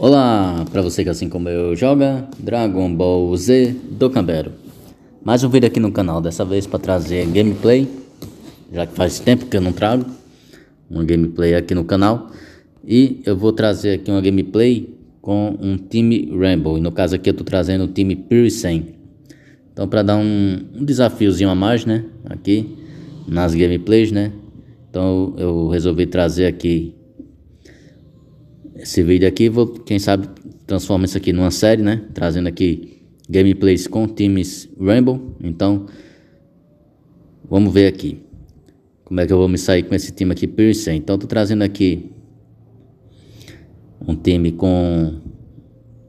Olá, para você que assim como eu joga Dragon Ball Z do Cambero. Mais um vídeo aqui no canal, dessa vez para trazer gameplay, já que faz tempo que eu não trago uma gameplay aqui no canal. E eu vou trazer aqui uma gameplay com um time Rainbow, e no caso aqui eu tô trazendo o time 100. Então para dar um, um desafiozinho a mais, né, aqui nas gameplays, né. Então eu resolvi trazer aqui esse vídeo aqui, vou, quem sabe transforma isso aqui numa série, né? Trazendo aqui gameplays com times Rainbow. Então, vamos ver aqui. Como é que eu vou me sair com esse time aqui Pierce? Então, tô trazendo aqui um time com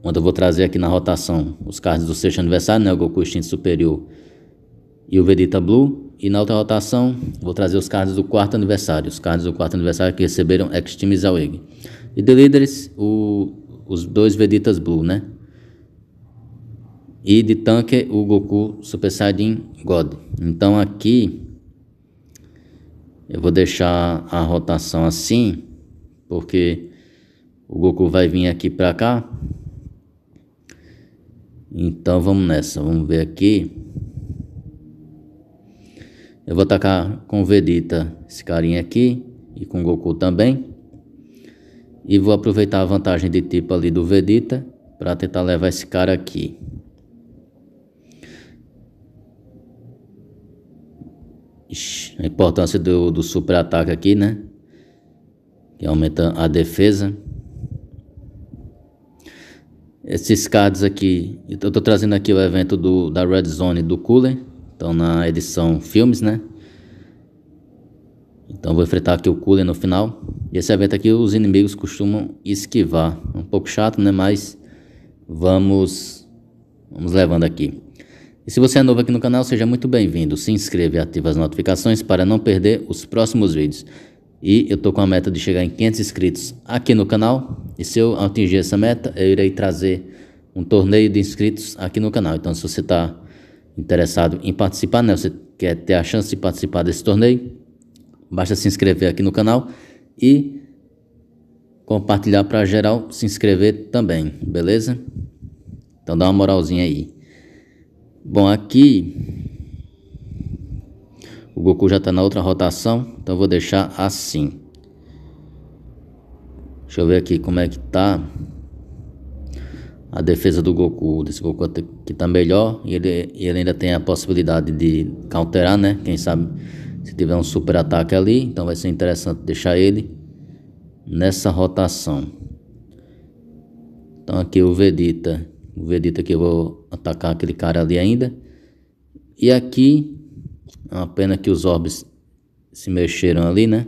onde eu vou trazer aqui na rotação os cards do sexto aniversário, né? O Goku Extinto Superior e o Vegeta Blue. E na outra rotação, vou trazer os cards do quarto aniversário. Os cards do quarto aniversário que receberam X-Team Zaweg. E The Leaders, o, os dois Veditas Blue, né? E de tanque, o Goku Super Saiyajin God. Então aqui, eu vou deixar a rotação assim, porque o Goku vai vir aqui para cá. Então vamos nessa, vamos ver aqui. Eu vou tacar com o Vegeta esse carinha aqui e com o Goku também. E vou aproveitar a vantagem de tipo ali do Vegeta para tentar levar esse cara aqui. a importância do, do super ataque aqui, né? Que aumenta a defesa. Esses cards aqui, eu estou trazendo aqui o evento do, da Red Zone do Cooler. Então na edição Filmes, né? Então vou enfrentar aqui o Cooler no final. E esse evento aqui os inimigos costumam esquivar. É um pouco chato, né? Mas vamos, vamos levando aqui. E se você é novo aqui no canal, seja muito bem-vindo. Se inscreva e ative as notificações para não perder os próximos vídeos. E eu tô com a meta de chegar em 500 inscritos aqui no canal. E se eu atingir essa meta, eu irei trazer um torneio de inscritos aqui no canal. Então, se você está interessado em participar, né? Você quer ter a chance de participar desse torneio, basta se inscrever aqui no canal e compartilhar para geral se inscrever também, beleza? Então dá uma moralzinha aí. Bom, aqui o Goku já está na outra rotação, então eu vou deixar assim. Deixa eu ver aqui como é que tá a defesa do Goku. Desse Goku que tá melhor e ele, ele ainda tem a possibilidade de counterar, né? Quem sabe se tiver um super ataque ali, então vai ser interessante deixar ele nessa rotação. Então aqui o Vegeta. O Vegeta que eu vou atacar aquele cara ali ainda. E aqui, é uma pena que os orbes se mexeram ali, né?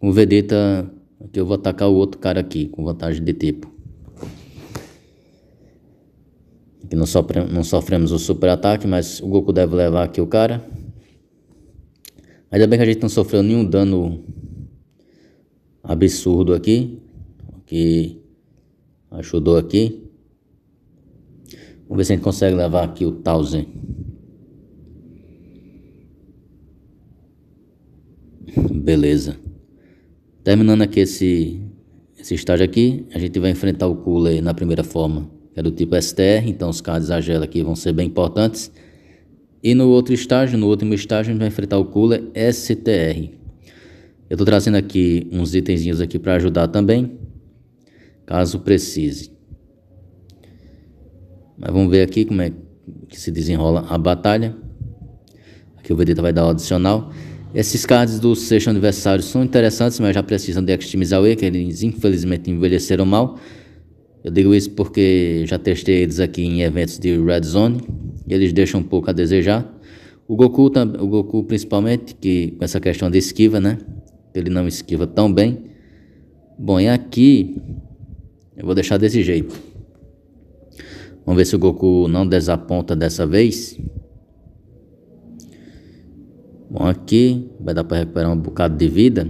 O Vegeta, aqui eu vou atacar o outro cara aqui, com vantagem de tipo. Aqui não sofremos o super ataque, mas o Goku deve levar aqui o cara. Ainda bem que a gente não sofreu nenhum dano absurdo aqui, que ajudou aqui. Vamos ver se a gente consegue levar aqui o Tausen. Beleza. Terminando aqui esse, esse estágio aqui, a gente vai enfrentar o Cooler na primeira forma, que é do tipo STR, então os cards a Gela aqui vão ser bem importantes. E no outro estágio, no último estágio, a gente vai enfrentar o cooler STR. Eu estou trazendo aqui uns itenzinhos aqui para ajudar também, caso precise. Mas vamos ver aqui como é que se desenrola a batalha. Aqui o Vegeta vai dar o adicional. Esses cards do sexto aniversário são interessantes, mas já precisam de customizar que eles infelizmente envelheceram mal. Eu digo isso porque já testei eles aqui em eventos de Red Zone eles deixam um pouco a desejar. O Goku, o Goku principalmente, que com essa questão de esquiva, né? Ele não esquiva tão bem. Bom, e aqui eu vou deixar desse jeito. Vamos ver se o Goku não desaponta dessa vez. Bom, aqui vai dar para recuperar um bocado de vida.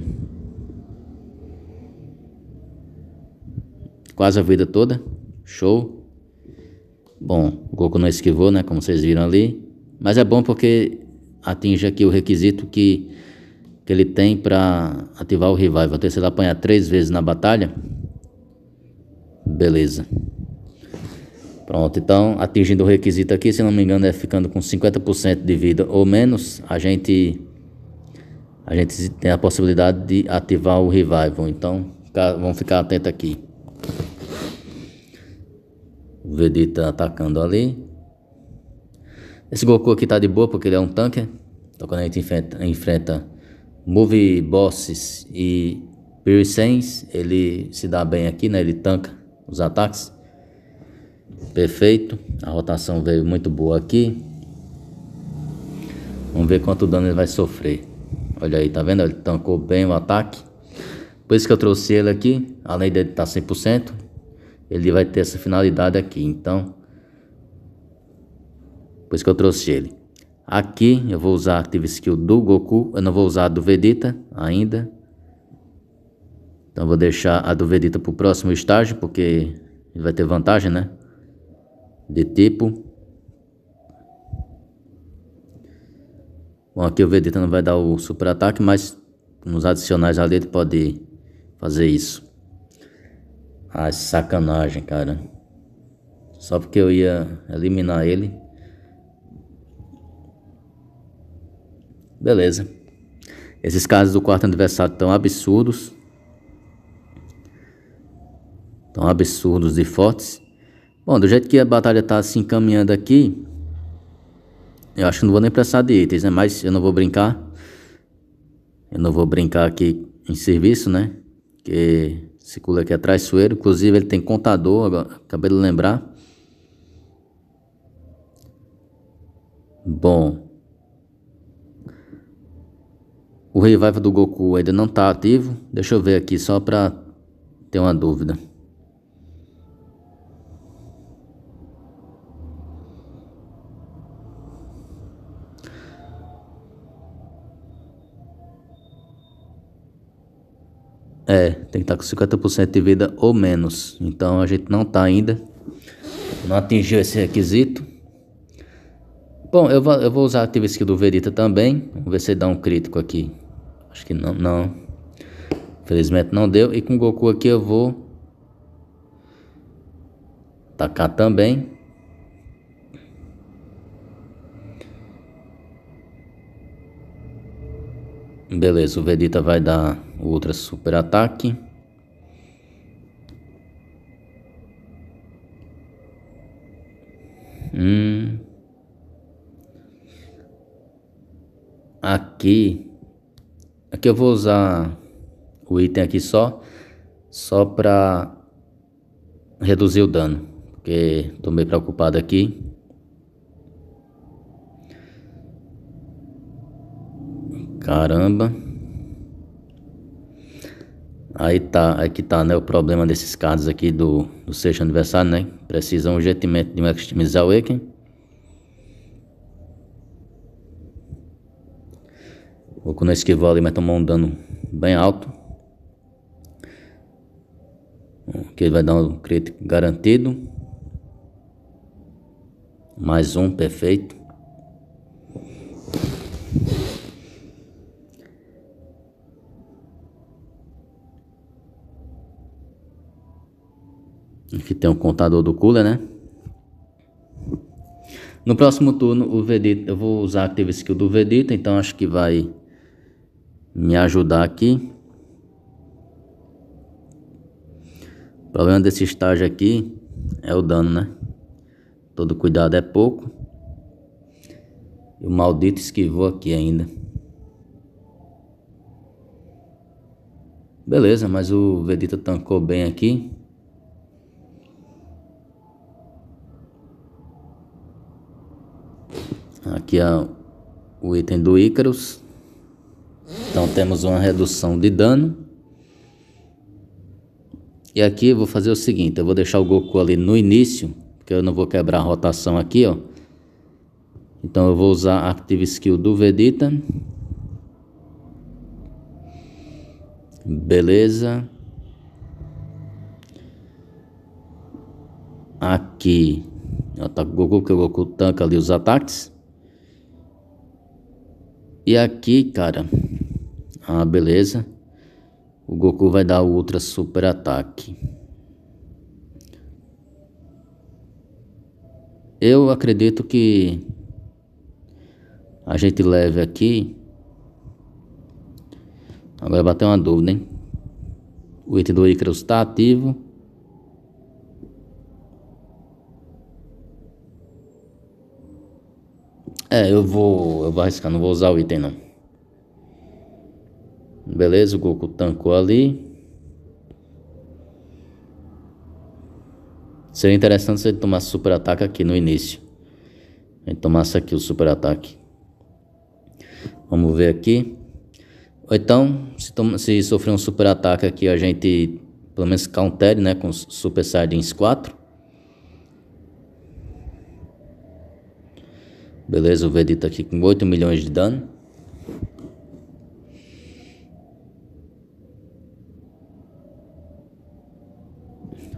Quase a vida toda. Show. Bom, o Goku não esquivou, né? Como vocês viram ali. Mas é bom porque atinge aqui o requisito que, que ele tem para ativar o revival. Então, se ele apanhar três vezes na batalha, beleza. Pronto, então, atingindo o requisito aqui, se não me engano, é ficando com 50% de vida ou menos, a gente a gente tem a possibilidade de ativar o revival. Então, vamos ficar atento aqui. O Vegeta tá atacando ali. Esse Goku aqui tá de boa porque ele é um tanque. Então quando a gente enfrenta, enfrenta Move Bosses e Piercens, ele se dá bem aqui, né? Ele tanca os ataques. Perfeito. A rotação veio muito boa aqui. Vamos ver quanto dano ele vai sofrer. Olha aí, tá vendo? Ele tancou bem o ataque. Por isso que eu trouxe ele aqui. Além dele estar tá 100% ele vai ter essa finalidade aqui. Então, por isso que eu trouxe ele. Aqui eu vou usar a Active Skill do Goku, eu não vou usar a do Vegeta ainda. Então vou deixar a do Vegeta para o próximo estágio, porque ele vai ter vantagem, né? De tipo. Bom, aqui o Vegeta não vai dar o super ataque, mas nos adicionais ali ele pode fazer isso a ah, sacanagem, cara. Só porque eu ia eliminar ele. Beleza. Esses casos do quarto aniversário tão absurdos. Tão absurdos e fortes. Bom, do jeito que a batalha tá se assim, encaminhando aqui. Eu acho que não vou nem precisar de itens, né? Mas eu não vou brincar. Eu não vou brincar aqui em serviço, né? Que esse culo aqui é traiçoeiro. Inclusive, ele tem contador, agora, acabei de lembrar. Bom. O revival do Goku ainda não está ativo. Deixa eu ver aqui só para ter uma dúvida. Tem que estar tá com 50% de vida ou menos. Então a gente não está ainda. Não atingiu esse requisito. Bom, eu vou, eu vou usar a ativa skill do Verita também. Vamos ver se ele dá um crítico aqui. Acho que não, não. Infelizmente não deu. E com o Goku aqui eu vou... Tacar também. Beleza, o Vegeta vai dar Outra super ataque. Hum. Aqui. Aqui eu vou usar o item aqui só. Só para reduzir o dano. Porque tô meio preocupado aqui. Caramba. Aí tá, é que tá, né, o problema desses casos aqui do, do sexto aniversário, né? Precisam urgentemente de um Extreme Awaken. O Kuno esquivou ali, mas tomou um dano bem alto. Que ele vai dar um crítico garantido. Mais um, perfeito. Aqui tem o um contador do cooler, né? No próximo turno, o Vedita, eu vou usar a Active Skill do Vedita, então acho que vai me ajudar aqui. O problema desse estágio aqui é o dano, né? Todo cuidado é pouco. E o maldito esquivou aqui ainda. Beleza, mas o Vedita tancou bem aqui. Aqui é o item do Icarus. Então temos uma redução de dano. E aqui eu vou fazer o seguinte, eu vou deixar o Goku ali no início, porque eu não vou quebrar a rotação aqui, ó. Então eu vou usar a Active Skill do Vegeta. Beleza. Aqui, ó, tá o Goku, que o Goku tanca ali os ataques. E aqui, cara, ah, beleza. O Goku vai dar o Ultra Super Ataque. Eu acredito que a gente leve aqui. Agora bateu uma dúvida, hein? O item do Icarus está ativo. É, eu vou. Eu vou arriscar, não vou usar o item não. Beleza, o Goku tancou ali. Seria interessante se ele tomasse super ataque aqui no início. Ele tomasse aqui o super ataque. Vamos ver aqui. Ou então, se, se sofrer um super ataque aqui, a gente pelo menos counter, né? Com Super Saiyajin 4. Beleza, o Vegeta aqui com 8 milhões de dano.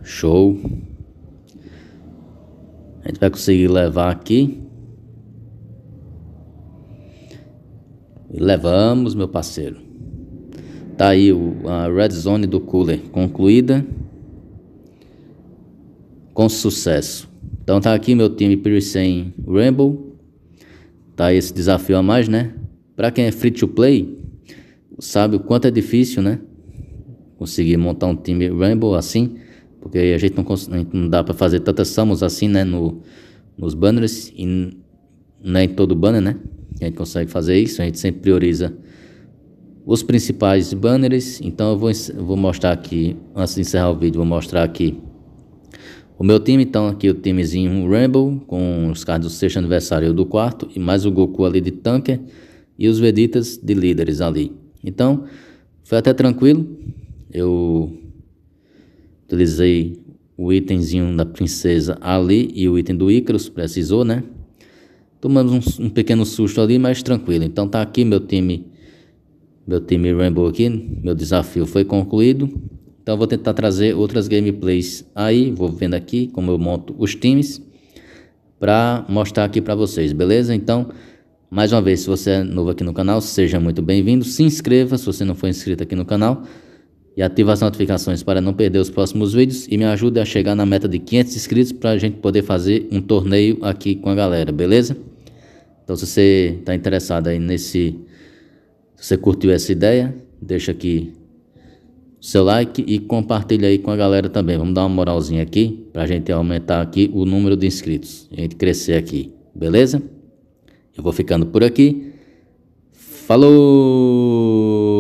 Show. A gente vai conseguir levar aqui. Levamos, meu parceiro. Tá aí a Red Zone do Cooler concluída. Com sucesso. Então tá aqui meu time 100 Rainbow. Tá esse desafio a mais, né? Para quem é free to play, sabe o quanto é difícil, né? Conseguir montar um time Rainbow assim, porque a gente não, não dá para fazer tantas summons assim, né? No, nos banners e nem é todo banner, né? A gente consegue fazer isso, a gente sempre prioriza os principais banners. Então eu vou, vou mostrar aqui, antes de encerrar o vídeo, vou mostrar aqui o meu time, então, aqui o timezinho Rainbow com os caras do sexto aniversário e do quarto, e mais o Goku ali de tanker, e os Veditas de líderes ali. Então, foi até tranquilo. Eu utilizei o itemzinho da princesa ali e o item do Icarus, precisou, né? Tomamos um, um pequeno susto ali, mas tranquilo. Então tá aqui meu time, meu time Rainbow aqui, meu desafio foi concluído. Então eu vou tentar trazer outras gameplays aí, vou vendo aqui como eu monto os times para mostrar aqui para vocês, beleza? Então, mais uma vez, se você é novo aqui no canal, seja muito bem-vindo, se inscreva se você não for inscrito aqui no canal e ativa as notificações para não perder os próximos vídeos e me ajude a chegar na meta de 500 inscritos para a gente poder fazer um torneio aqui com a galera, beleza? Então se você está interessado aí nesse, se você curtiu essa ideia, deixa aqui seu like e compartilha aí com a galera também. Vamos dar uma moralzinha aqui para a gente aumentar aqui o número de inscritos, a gente crescer aqui, beleza? Eu vou ficando por aqui. Falou!